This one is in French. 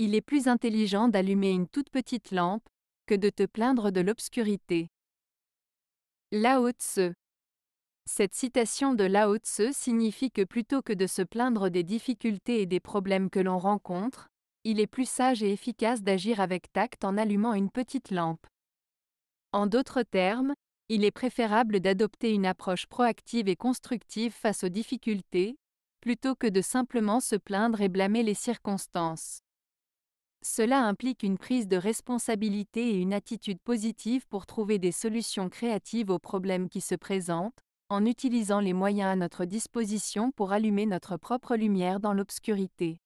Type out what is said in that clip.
Il est plus intelligent d'allumer une toute petite lampe, que de te plaindre de l'obscurité. Lao Tse Cette citation de Lao Tse signifie que plutôt que de se plaindre des difficultés et des problèmes que l'on rencontre, il est plus sage et efficace d'agir avec tact en allumant une petite lampe. En d'autres termes, il est préférable d'adopter une approche proactive et constructive face aux difficultés, plutôt que de simplement se plaindre et blâmer les circonstances. Cela implique une prise de responsabilité et une attitude positive pour trouver des solutions créatives aux problèmes qui se présentent, en utilisant les moyens à notre disposition pour allumer notre propre lumière dans l'obscurité.